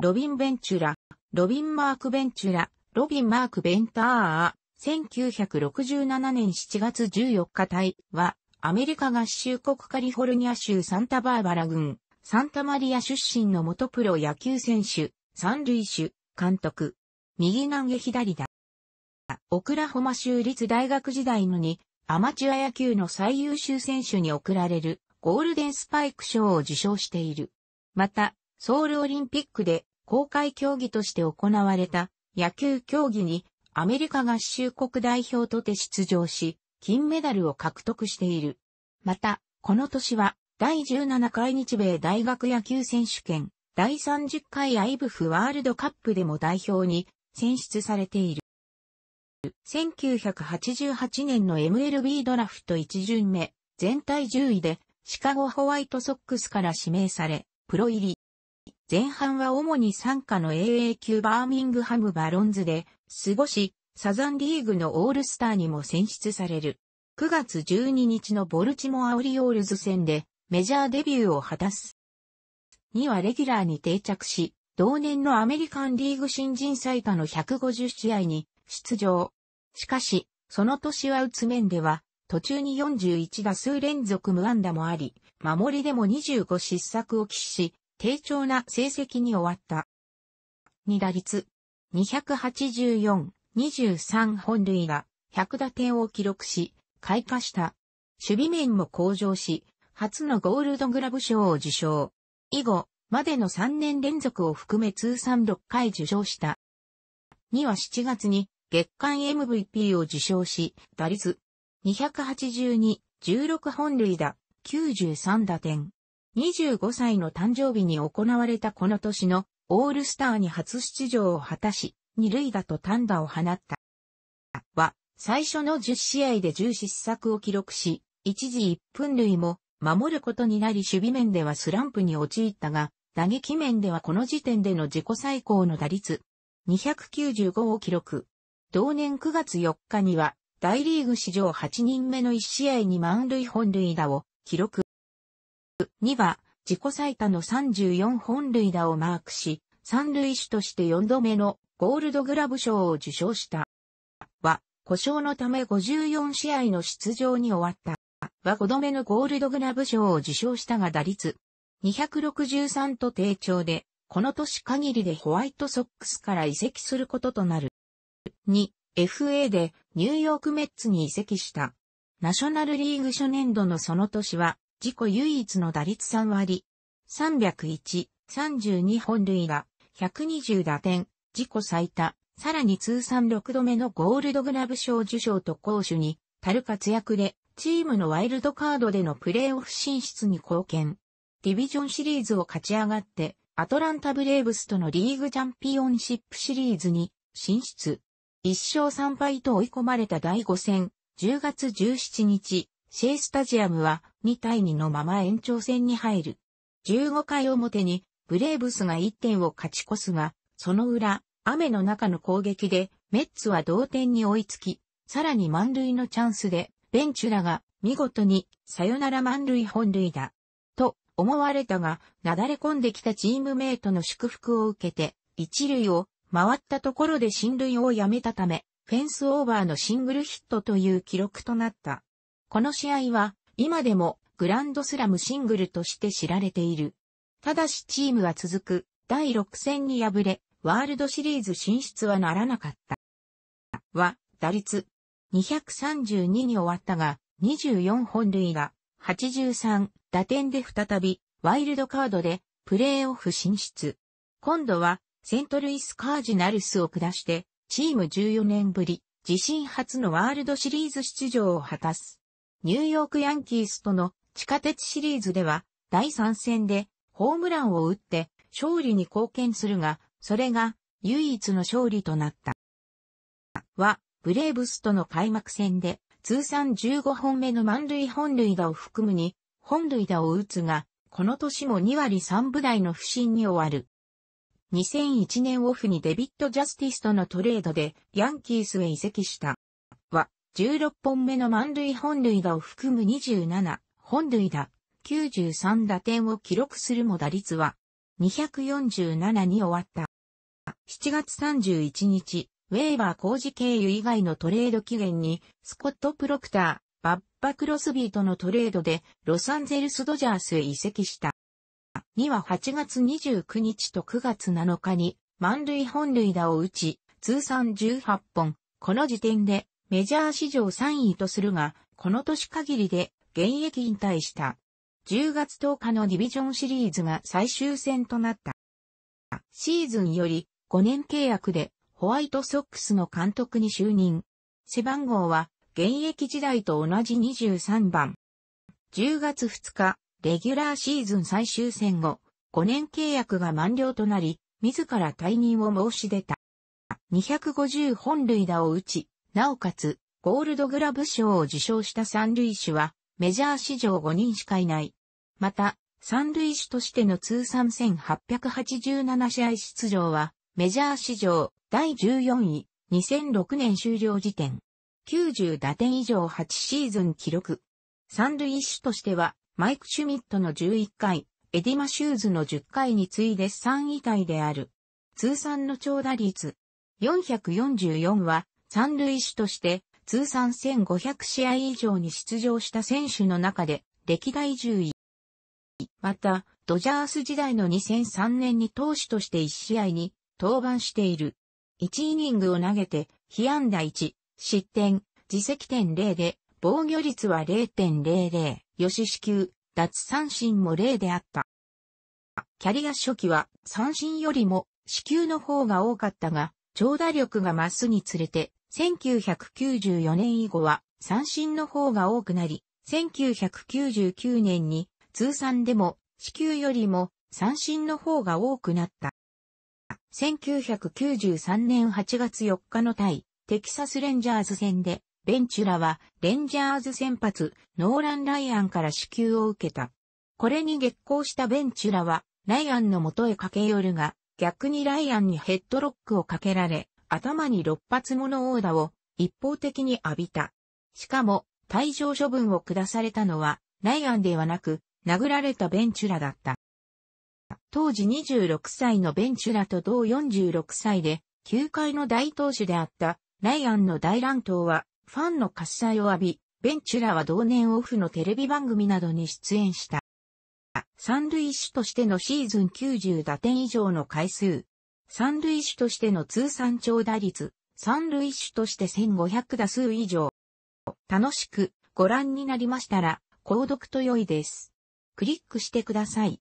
ロビン・ベンチュラ、ロビン・マーク・ベンチュラ、ロビン・マーク・ベンター、1967年7月14日隊は、アメリカ合衆国カリフォルニア州サンタバーバラ郡、サンタマリア出身の元プロ野球選手、三塁手、監督、右投げ左打。オクラホマ州立大学時代のに、アマチュア野球の最優秀選手に贈られるゴールデンスパイク賞を受賞している。また、ソウルオリンピックで公開競技として行われた野球競技にアメリカ合衆国代表とて出場し、金メダルを獲得している。また、この年は第17回日米大学野球選手権、第30回アイブフワールドカップでも代表に選出されている。1988年の MLB ドラフト1巡目、全体10位でシカゴホワイトソックスから指名され、プロ入り。前半は主に参加の AA 級バーミングハムバロンズで過ごし、サザンリーグのオールスターにも選出される。9月12日のボルチモアオリオールズ戦でメジャーデビューを果たす。にはレギュラーに定着し、同年のアメリカンリーグ新人最多の150試合に出場。しかし、その年は打つ面では、途中に41打数連続無安打もあり、守りでも25失策を喫し、低調な成績に終わった。2打率284、23本塁打、100打点を記録し、開花した。守備面も向上し、初のゴールドグラブ賞を受賞。以後、までの3年連続を含め通算6回受賞した。2は7月に月間 MVP を受賞し、打率282、16本塁打、93打点。25歳の誕生日に行われたこの年のオールスターに初出場を果たし、二塁打と単打を放った。は、最初の10試合で10失策を記録し、一時1分類も守ることになり守備面ではスランプに陥ったが、打撃面ではこの時点での自己最高の打率295を記録。同年9月4日には大リーグ史上8人目の1試合に満塁本塁打を記録。2は、自己最多の34本塁打をマークし、三塁手として4度目のゴールドグラブ賞を受賞した。は、故障のため54試合の出場に終わった。は5度目のゴールドグラブ賞を受賞したが打率263と低調で、この年限りでホワイトソックスから移籍することとなる。2、FA でニューヨークメッツに移籍した。ナショナルリーグ初年度のその年は自己唯一の打率3割。301、32本塁打、120打点、自己最多、さらに通算6度目のゴールドグラブ賞受賞と攻守に、たる活躍で、チームのワイルドカードでのプレーオフ進出に貢献。ディビジョンシリーズを勝ち上がって、アトランタブレーブスとのリーグチャンピオンシップシリーズに進出。1勝3敗と追い込まれた第5戦、10月17日、シェイスタジアムは2対2のまま延長戦に入る。15回表にブレーブスが1点を勝ち越すが、その裏、雨の中の攻撃でメッツは同点に追いつき、さらに満塁のチャンスでベンチュラが見事にさよなら満塁本塁だ。と思われたが、なだれ込んできたチームメイトの祝福を受けて、一塁を回ったところで進塁をやめたため、フェンスオーバーのシングルヒットという記録となった。この試合は今でもグランドスラムシングルとして知られている。ただしチームは続く第6戦に敗れ、ワールドシリーズ進出はならなかった。は、打率232に終わったが、24本塁打、83打点で再び、ワイルドカードでプレーオフ進出。今度は、セントルイスカージナルスを下して、チーム14年ぶり、自身初のワールドシリーズ出場を果たす。ニューヨークヤンキースとの地下鉄シリーズでは第3戦でホームランを打って勝利に貢献するが、それが唯一の勝利となった。は、ブレーブスとの開幕戦で通算15本目の満塁本塁打を含むに本塁打を打つが、この年も2割3分台の不振に終わる。2001年オフにデビッド・ジャスティスとのトレードでヤンキースへ移籍した。16本目の満塁本塁打を含む27本塁打、93打点を記録するも打率は247に終わった。7月31日、ウェーバー工事経由以外のトレード期限に、スコット・プロクター、バッバ・クロスビーとのトレードで、ロサンゼルス・ドジャースへ移籍した。2は8月29日と9月7日に、満塁本塁打を打ち、通算18本。この時点で、メジャー史上3位とするが、この年限りで現役引退した。10月10日のディビジョンシリーズが最終戦となった。シーズンより5年契約でホワイトソックスの監督に就任。背番号は現役時代と同じ23番。10月2日、レギュラーシーズン最終戦後、5年契約が満了となり、自ら退任を申し出た。250本塁打を打ち、なおかつ、ゴールドグラブ賞を受賞した三塁手は、メジャー史上5人しかいない。また、三塁手としての通算1887試合出場は、メジャー史上第14位、2006年終了時点。90打点以上8シーズン記録。三塁手としては、マイク・シュミットの11回、エディマ・シューズの10回に次いで3位タイである。通算の長打率。444は、三塁手として通算1500試合以上に出場した選手の中で歴代10位。また、ドジャース時代の2003年に投手として1試合に登板している。1イニングを投げて、被安打1、失点、自責点0で、防御率は0.00、吉支給、脱三振も0であった。キャリア初期は三振よりも支給の方が多かったが、長打力が増すにつれて1994年以後は三振の方が多くなり、1999年に通算でも死給よりも三振の方が多くなった。1993年8月4日の対テキサスレンジャーズ戦でベンチュラはレンジャーズ先発ノーラン・ライアンから支給を受けた。これに激行したベンチュラはライアンの元へ駆け寄るが逆にライアンにヘッドロックをかけられ頭に6発もの殴打を一方的に浴びた。しかも、退場処分を下されたのは、ライアンではなく、殴られたベンチュラだった。当時26歳のベンチュラと同46歳で、球界の大投手であったライアンの大乱闘は、ファンの喝采を浴び、ベンチュラは同年オフのテレビ番組などに出演した。三塁手としてのシーズン90打点以上の回数、三塁手としての通算長打率、三塁手として1500打数以上。楽しくご覧になりましたら、購読と良いです。クリックしてください。